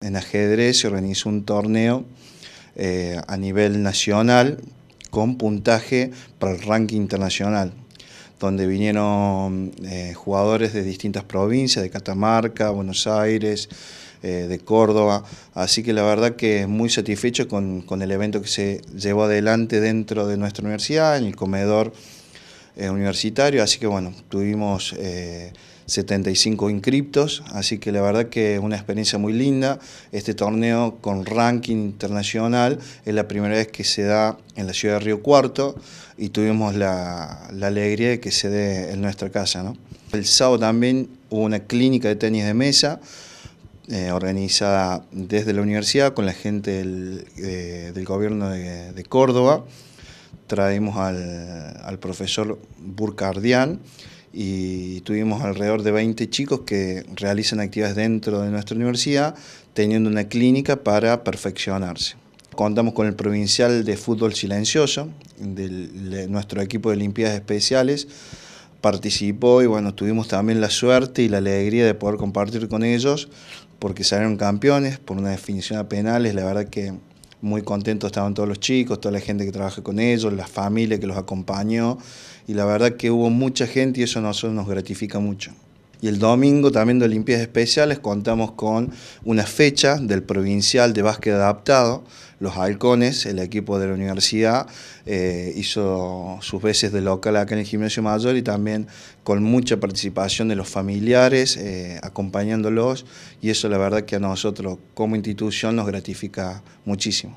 En ajedrez se organizó un torneo eh, a nivel nacional con puntaje para el ranking internacional, donde vinieron eh, jugadores de distintas provincias, de Catamarca, Buenos Aires, eh, de Córdoba, así que la verdad que muy satisfecho con, el evento que se llevó adelante dentro de nuestra universidad, en el comedor universitario, así que bueno, tuvimos... 75 inscriptos, así que la verdad que es una experiencia muy linda. Este torneo con ranking internacional es la primera vez que se da en la ciudad de Río Cuarto y tuvimos la, alegría de que se dé en nuestra casa. ¿no? El sábado también hubo una clínica de tenis de mesa eh, organizada desde la universidad con la gente del, eh, gobierno de, Córdoba. Traemos al, profesor Burkardian y tuvimos alrededor de 20 chicos que realizan actividades dentro de nuestra universidad, teniendo una clínica para perfeccionarse. Contamos con el provincial de fútbol silencioso, de nuestro equipo de olimpiadas especiales, participó y bueno, tuvimos también la suerte y la alegría de poder compartir con ellos porque salieron campeones por una definición a penales, la verdad que muy contentos estaban todos los chicos, toda la gente que trabaja con ellos, la familia que los acompañó y la verdad que hubo mucha gente y eso a nosotros nos gratifica mucho. Y el domingo también de Olimpiadas Especiales contamos con una fecha del provincial de básquet adaptado. Los halcones, el equipo de la universidad, eh, hizo sus veces de local acá en el gimnasio mayor y también con mucha participación de los familiares, eh, acompañándolos. Y eso la verdad que a nosotros como institución nos gratifica muchísimo.